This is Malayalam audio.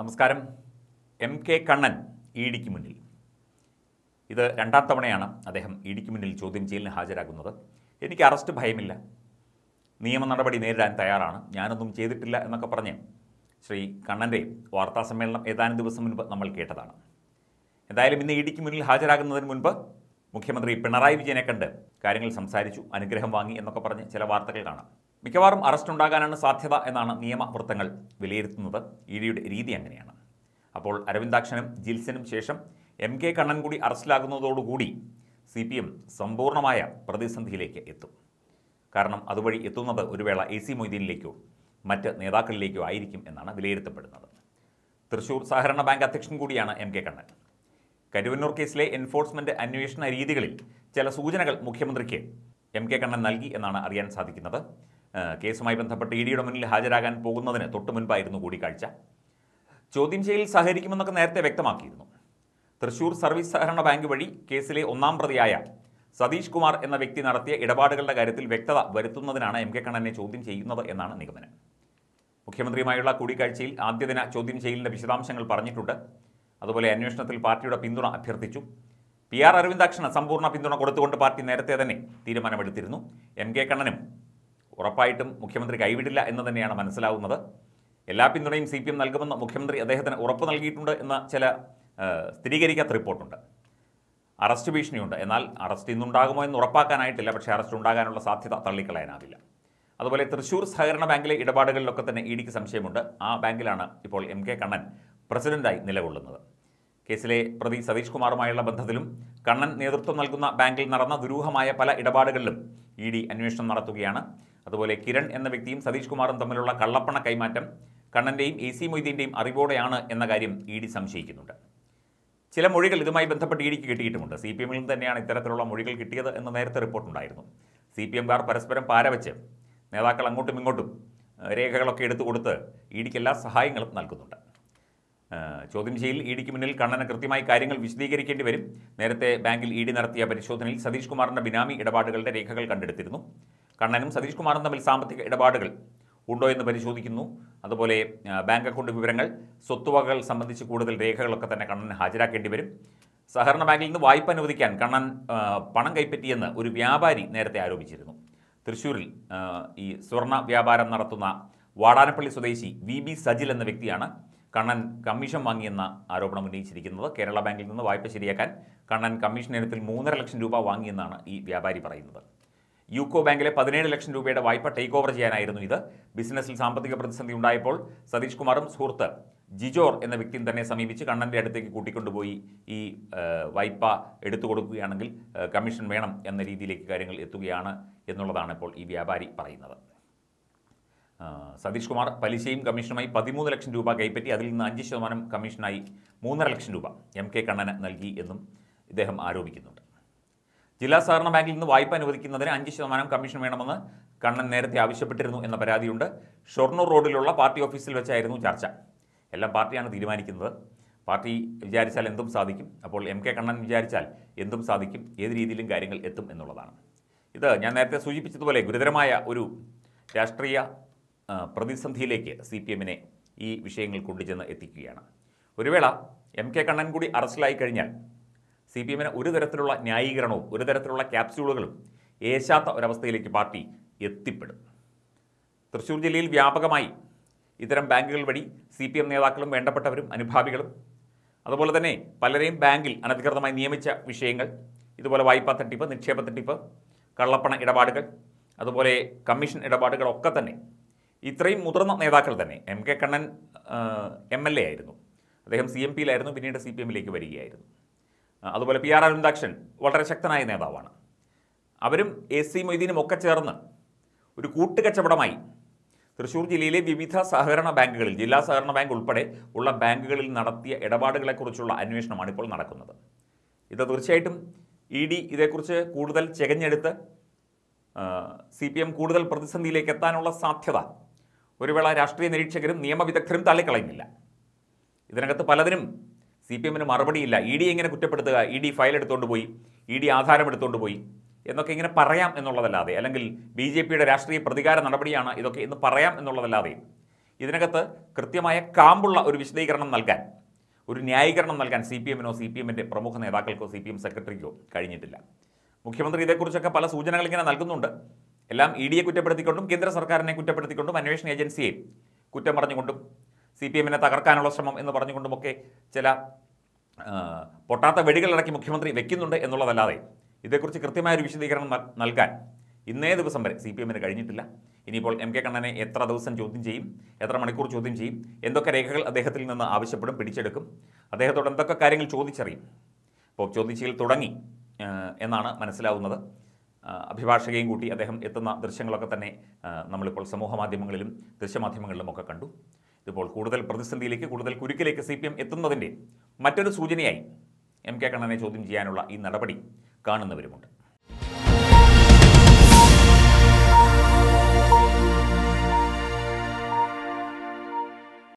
നമസ്കാരം എം കെ കണ്ണൻ ഇ ഡിക്ക് മുന്നിൽ ഇത് രണ്ടാം തവണയാണ് അദ്ദേഹം ഇ ഡിക്ക് മുന്നിൽ ചോദ്യം ചെയ്യലിന് ഹാജരാകുന്നത് എനിക്ക് അറസ്റ്റ് ഭയമില്ല നിയമ നടപടി നേരിടാൻ തയ്യാറാണ് ഞാനൊന്നും ചെയ്തിട്ടില്ല എന്നൊക്കെ പറഞ്ഞ് ശ്രീ കണ്ണൻ്റെ വാർത്താ സമ്മേളനം ഏതാനും ദിവസം മുൻപ് നമ്മൾ കേട്ടതാണ് എന്തായാലും ഇന്ന് ഇ ഡിക്ക് മുന്നിൽ ഹാജരാകുന്നതിന് മുൻപ് മുഖ്യമന്ത്രി പിണറായി വിജയനെ കണ്ട് കാര്യങ്ങൾ സംസാരിച്ചു അനുഗ്രഹം വാങ്ങി എന്നൊക്കെ പറഞ്ഞ് ചില വാർത്തകൾ കാണാം മിക്കവാറും അറസ്റ്റ് ഉണ്ടാകാനാണ് സാധ്യത എന്നാണ് നിയമവൃത്തങ്ങൾ വിലയിരുത്തുന്നത് ഇ രീതി അങ്ങനെയാണ് അപ്പോൾ അരവിന്ദാക്ഷനും ജിൽസനും ശേഷം എം കെ കണ്ണൻകുടി അറസ്റ്റിലാകുന്നതോടുകൂടി സി പി എം സമ്പൂർണ്ണമായ പ്രതിസന്ധിയിലേക്ക് എത്തും കാരണം അതുവഴി എത്തുന്നത് ഒരു വേള എ സി മൊയ്തീനിലേക്കോ മറ്റ് നേതാക്കളിലേക്കോ ആയിരിക്കും എന്നാണ് വിലയിരുത്തപ്പെടുന്നത് തൃശൂർ സഹകരണ ബാങ്ക് അധ്യക്ഷൻ കൂടിയാണ് എം കെ കണ്ണൻ കരുവന്നൂർ കേസിലെ എൻഫോഴ്സ്മെൻറ്റ് അന്വേഷണ രീതികളിൽ ചില സൂചനകൾ മുഖ്യമന്ത്രിക്ക് എം കെ കണ്ണൻ നൽകി എന്നാണ് അറിയാൻ സാധിക്കുന്നത് കേസുമായി ബന്ധപ്പെട്ട് ഇ ഡിയുടെ മുന്നിൽ ഹാജരാകാൻ പോകുന്നതിന് തൊട്ടു മുൻപായിരുന്നു കൂടിക്കാഴ്ച ചോദ്യം ചെയ്യൽ സഹകരിക്കുമെന്നൊക്കെ നേരത്തെ വ്യക്തമാക്കിയിരുന്നു തൃശൂർ സർവീസ് സഹകരണ ബാങ്ക് വഴി കേസിലെ ഒന്നാം പ്രതിയായ സതീഷ് കുമാർ എന്ന വ്യക്തി നടത്തിയ ഇടപാടുകളുടെ കാര്യത്തിൽ വ്യക്തത വരുത്തുന്നതിനാണ് എം കെ കണ്ണനെ ചോദ്യം ചെയ്യുന്നത് എന്നാണ് നിഗമനം മുഖ്യമന്ത്രിയുമായുള്ള കൂടിക്കാഴ്ചയിൽ ആദ്യദിന ചോദ്യം ചെയ്യലിൻ്റെ വിശദാംശങ്ങൾ പറഞ്ഞിട്ടുണ്ട് അതുപോലെ അന്വേഷണത്തിൽ പാർട്ടിയുടെ പിന്തുണ അഭ്യർത്ഥിച്ചു പി ആർ അരവിന്ദാക്ഷന് സമ്പൂർണ്ണ പിന്തുണ കൊടുത്തുകൊണ്ട് പാർട്ടി നേരത്തെ തന്നെ തീരുമാനമെടുത്തിരുന്നു എം കെ കണ്ണനും ഉറപ്പായിട്ടും മുഖ്യമന്ത്രി കൈവിടില്ല എന്ന് തന്നെയാണ് മനസ്സിലാവുന്നത് എല്ലാ പിന്തുണയും സി പി എം നൽകുമെന്ന് മുഖ്യമന്ത്രി അദ്ദേഹത്തിന് ഉറപ്പ് നൽകിയിട്ടുണ്ട് എന്ന ചില സ്ഥിരീകരിക്കാത്ത റിപ്പോർട്ടുണ്ട് അറസ്റ്റ് ഭീഷണിയുണ്ട് എന്നാൽ അറസ്റ്റ് ഇന്നുണ്ടാകുമോ എന്ന് ഉറപ്പാക്കാനായിട്ടില്ല പക്ഷേ അറസ്റ്റ് ഉണ്ടാകാനുള്ള സാധ്യത തള്ളിക്കളയാനാവില്ല അതുപോലെ തൃശൂർ സഹകരണ ബാങ്കിലെ ഇടപാടുകളിലൊക്കെ തന്നെ ഇ സംശയമുണ്ട് ആ ബാങ്കിലാണ് ഇപ്പോൾ എം കെ കണ്ണൻ പ്രസിഡന്റായി നിലകൊള്ളുന്നത് കേസിലെ പ്രതി സതീഷ് കുമാറുമായുള്ള ബന്ധത്തിലും കണ്ണൻ നേതൃത്വം നൽകുന്ന ബാങ്കിൽ നടന്ന ദുരൂഹമായ പല ഇടപാടുകളിലും ഇ ഡി അന്വേഷണം നടത്തുകയാണ് അതുപോലെ കിരൺ എന്ന വ്യക്തിയും സതീഷ് കുമാറും തമ്മിലുള്ള കള്ളപ്പണ കൈമാറ്റം കണ്ണൻ്റെയും എ സി മൊയ്തീൻ്റെയും അറിവോടെയാണ് എന്ന കാര്യം ഇ ഡി സംശയിക്കുന്നുണ്ട് ചില മൊഴികൾ ഇതുമായി ബന്ധപ്പെട്ട് ഡിക്ക് കിട്ടിയിട്ടുമുണ്ട് സി പി നിന്ന് തന്നെയാണ് ഇത്തരത്തിലുള്ള മൊഴികൾ കിട്ടിയത് എന്ന് നേരത്തെ റിപ്പോർട്ടുണ്ടായിരുന്നു സി പി എംകാർ പരസ്പരം പാരവച്ച് നേതാക്കൾ അങ്ങോട്ടും ഇങ്ങോട്ടും രേഖകളൊക്കെ എടുത്തു കൊടുത്ത് ഡിക്ക് എല്ലാ സഹായങ്ങളും നൽകുന്നുണ്ട് ചോദ്യം ചെയ്യൽ ഇഡിക്ക് മുന്നിൽ കണ്ണന് കൃത്യമായി കാര്യങ്ങൾ വിശദീകരിക്കേണ്ടി വരും നേരത്തെ ബാങ്കിൽ ഇ ഡി നടത്തിയ പരിശോധനയിൽ സതീഷ് കുമാറിൻ്റെ ബിനാമി ഇടപാടുകളുടെ രേഖകൾ കണ്ടെടുത്തിരുന്നു കണ്ണനും സതീഷ് കുമാറും തമ്മിൽ സാമ്പത്തിക ഇടപാടുകൾ ഉണ്ടോ എന്ന് പരിശോധിക്കുന്നു അതുപോലെ ബാങ്ക് അക്കൗണ്ട് വിവരങ്ങൾ സ്വത്തുവകകൾ സംബന്ധിച്ച് കൂടുതൽ രേഖകളൊക്കെ തന്നെ കണ്ണൻ ഹാജരാക്കേണ്ടി വരും സഹകരണ ബാങ്കിൽ നിന്ന് വായ്പ അനുവദിക്കാൻ കണ്ണൻ പണം കൈപ്പറ്റിയെന്ന് ഒരു വ്യാപാരി നേരത്തെ ആരോപിച്ചിരുന്നു തൃശ്ശൂരിൽ ഈ സ്വർണ്ണ വ്യാപാരം നടത്തുന്ന വാടാനപ്പള്ളി സ്വദേശി വി ബി സജിൽ എന്ന വ്യക്തിയാണ് കണ്ണൻ കമ്മീഷൻ വാങ്ങിയെന്ന ആരോപണം ഉന്നയിച്ചിരിക്കുന്നത് കേരള ബാങ്കിൽ നിന്ന് വായ്പ ശരിയാക്കാൻ കണ്ണൻ കമ്മീഷൻ ഇനത്തിൽ മൂന്നര ലക്ഷം രൂപ വാങ്ങിയെന്നാണ് ഈ വ്യാപാരി പറയുന്നത് യൂക്കോ ബാങ്കിലെ പതിനേഴ് ലക്ഷം രൂപയുടെ വായ്പ ടേക്ക് ഓവർ ചെയ്യാനായിരുന്നു ഇത് ബിസിനസ്സിൽ സാമ്പത്തിക പ്രതിസന്ധി ഉണ്ടായപ്പോൾ സതീഷ് കുമാറും സുഹൃത്ത് ജിജോർ എന്ന വ്യക്തിയും തന്നെ സമീപിച്ച് കണ്ണൻ്റെ അടുത്തേക്ക് കൂട്ടിക്കൊണ്ടുപോയി ഈ വായ്പ എടുത്തു കൊടുക്കുകയാണെങ്കിൽ കമ്മീഷൻ വേണം എന്ന രീതിയിലേക്ക് കാര്യങ്ങൾ എത്തുകയാണ് എന്നുള്ളതാണ് ഇപ്പോൾ ഈ വ്യാപാരി പറയുന്നത് സതീഷ് കുമാർ പലിശയും കമ്മീഷനുമായി പതിമൂന്ന് ലക്ഷം രൂപ കൈപ്പറ്റി അതിൽ നിന്ന് അഞ്ച് ശതമാനം കമ്മീഷനായി മൂന്നര ലക്ഷം രൂപ എം കെ കണ്ണന് നൽകി എന്നും ഇദ്ദേഹം ആരോപിക്കുന്നുണ്ട് ജില്ലാ സഹകരണ ബാങ്കിൽ നിന്ന് വായ്പ അനുവദിക്കുന്നതിന് അഞ്ച് ശതമാനം കമ്മീഷൻ വേണമെന്ന് കണ്ണൻ നേരത്തെ ആവശ്യപ്പെട്ടിരുന്നു എന്ന പരാതിയുണ്ട് ഷൊർണൂർ റോഡിലുള്ള പാർട്ടി ഓഫീസിൽ വെച്ചായിരുന്നു ചർച്ച എല്ലാം പാർട്ടിയാണ് തീരുമാനിക്കുന്നത് പാർട്ടി വിചാരിച്ചാൽ എന്തും സാധിക്കും അപ്പോൾ എം കെ കണ്ണൻ വിചാരിച്ചാൽ എന്തും സാധിക്കും ഏത് രീതിയിലും കാര്യങ്ങൾ എത്തും എന്നുള്ളതാണ് ഇത് ഞാൻ നേരത്തെ സൂചിപ്പിച്ചതുപോലെ ഗുരുതരമായ ഒരു രാഷ്ട്രീയ പ്രതിസന്ധിയിലേക്ക് സി പി എമ്മിനെ ഈ വിഷയങ്ങൾ കൊണ്ടുചെന്ന് എത്തിക്കുകയാണ് ഒരുവേള എം കെ കണ്ണൻ കൂടി അറസ്റ്റിലായി കഴിഞ്ഞാൽ സി പി എമ്മിന് ഒരു തരത്തിലുള്ള ന്യായീകരണവും ഒരു തരത്തിലുള്ള ക്യാപ്സ്യൂളുകളും ഏശാത്ത ഒരവസ്ഥയിലേക്ക് പാർട്ടി എത്തിപ്പെടും തൃശ്ശൂർ ജില്ലയിൽ വ്യാപകമായി ഇത്തരം ബാങ്കുകൾ വഴി സി പി എം നേതാക്കളും വേണ്ടപ്പെട്ടവരും അനുഭാവികളും അതുപോലെ തന്നെ പലരെയും ബാങ്കിൽ അനധികൃതമായി നിയമിച്ച വിഷയങ്ങൾ ഇതുപോലെ വായ്പാ തട്ടിപ്പ് നിക്ഷേപ തട്ടിപ്പ് കള്ളപ്പണ ഇടപാടുകൾ അതുപോലെ കമ്മീഷൻ ഇടപാടുകളൊക്കെ തന്നെ ഇത്രയും മുതിർന്ന നേതാക്കൾ തന്നെ M K Kannan M L A ആയിരുന്നു അദ്ദേഹം സി എം പിയിലായിരുന്നു പിന്നീട് സി പി എമ്മിലേക്ക് വരികയായിരുന്നു അതുപോലെ പി ആർ അരുന്ദാക്ഷൻ വളരെ ശക്തനായ നേതാവാണ് അവരും എ സി മൊയ്തീനും ഒക്കെ ചേർന്ന് ഒരു കൂട്ടുകച്ചവടമായി തൃശ്ശൂർ ജില്ലയിലെ വിവിധ സഹകരണ ബാങ്കുകളിൽ ജില്ലാ സഹകരണ ബാങ്ക് ഉൾപ്പെടെ ഉള്ള ബാങ്കുകളിൽ നടത്തിയ ഇടപാടുകളെക്കുറിച്ചുള്ള അന്വേഷണമാണ് ഇപ്പോൾ നടക്കുന്നത് ഇത് തീർച്ചയായിട്ടും ഇ ഡി ഇതേക്കുറിച്ച് കൂടുതൽ ചെകഞ്ഞെടുത്ത് സി പി എം കൂടുതൽ പ്രതിസന്ധിയിലേക്ക് എത്താനുള്ള സാധ്യത ഒരുവേള രാഷ്ട്രീയ നിരീക്ഷകരും നിയമവിദഗ്ധരും തള്ളിക്കളയുന്നില്ല ഇതിനകത്ത് പലതിനും സി പി എമ്മിന് മറുപടിയില്ല ഇ ഡി എങ്ങനെ കുറ്റപ്പെടുത്തുക ഇ ഡി ഫയൽ എടുത്തുകൊണ്ട് പോയി ഇ ഡി ആധാരം എടുത്തുകൊണ്ട് പോയി എന്നൊക്കെ ഇങ്ങനെ പറയാം എന്നുള്ളതല്ലാതെ അല്ലെങ്കിൽ ബി ജെ പിയുടെ രാഷ്ട്രീയ പ്രതികാര നടപടിയാണ് ഇതൊക്കെ എന്ന് പറയാം എന്നുള്ളതല്ലാതെ ഇതിനകത്ത് കൃത്യമായ കാമ്പുള്ള ഒരു വിശദീകരണം നൽകാൻ ഒരു ന്യായീകരണം നൽകാൻ സി പി എമ്മിനോ സി പി എമ്മിൻ്റെ പ്രമുഖ നേതാക്കൾക്കോ സി പി എം സെക്രട്ടറിക്കോ കഴിഞ്ഞിട്ടില്ല മുഖ്യമന്ത്രി ഇതേക്കുറിച്ചൊക്കെ പല സൂചനകൾ ഇങ്ങനെ നൽകുന്നുണ്ട് എല്ലാം ഇ ഡിയെ കുറ്റപ്പെടുത്തിക്കൊണ്ടും കേന്ദ്ര സർക്കാരിനെ കുറ്റപ്പെടുത്തിക്കൊണ്ടും അന്വേഷണ ഏജൻസിയെ കുറ്റം പറഞ്ഞുകൊണ്ടും സി പി എമ്മിനെ തകർക്കാനുള്ള ശ്രമം എന്ന് പറഞ്ഞുകൊണ്ടുമൊക്കെ ചില പൊട്ടാത്ത വെടികളിറക്കി മുഖ്യമന്ത്രി വെക്കുന്നുണ്ട് എന്നുള്ളതല്ലാതെ ഇതേക്കുറിച്ച് കൃത്യമായൊരു വിശദീകരണം നൽകാൻ ഇന്നേ ദിവസം വരെ സി പി എമ്മിന് കഴിഞ്ഞിട്ടില്ല ഇനിയിപ്പോൾ എം കെ കണ്ണനെ എത്ര ദിവസം ചോദ്യം ചെയ്യും എത്ര മണിക്കൂർ ചോദ്യം ചെയ്യും എന്തൊക്കെ രേഖകൾ അദ്ദേഹത്തിൽ നിന്ന് ആവശ്യപ്പെടും പിടിച്ചെടുക്കും അദ്ദേഹത്തോട് എന്തൊക്കെ കാര്യങ്ങൾ ചോദിച്ചറിയും ഇപ്പോൾ ചോദിച്ചയിൽ തുടങ്ങി എന്നാണ് മനസ്സിലാവുന്നത് അഭിഭാഷകയും കൂട്ടി അദ്ദേഹം എത്തുന്ന ദൃശ്യങ്ങളൊക്കെ തന്നെ നമ്മളിപ്പോൾ സമൂഹ മാധ്യമങ്ങളിലും ദൃശ്യമാധ്യമങ്ങളിലും ഒക്കെ കണ്ടു ഇതിപ്പോൾ കൂടുതൽ പ്രതിസന്ധിയിലേക്ക് കൂടുതൽ കുരുക്കിലേക്ക് സി പി എം എത്തുന്നതിൻ്റെ മറ്റൊരു സൂചനയായി എം കെ കണ്ണനെ ചോദ്യം ചെയ്യാനുള്ള ഈ നടപടി കാണുന്നവരുമുണ്ട്